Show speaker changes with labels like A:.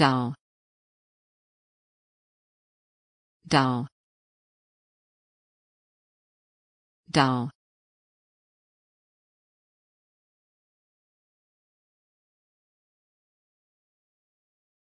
A: Dao. Dao. Dao.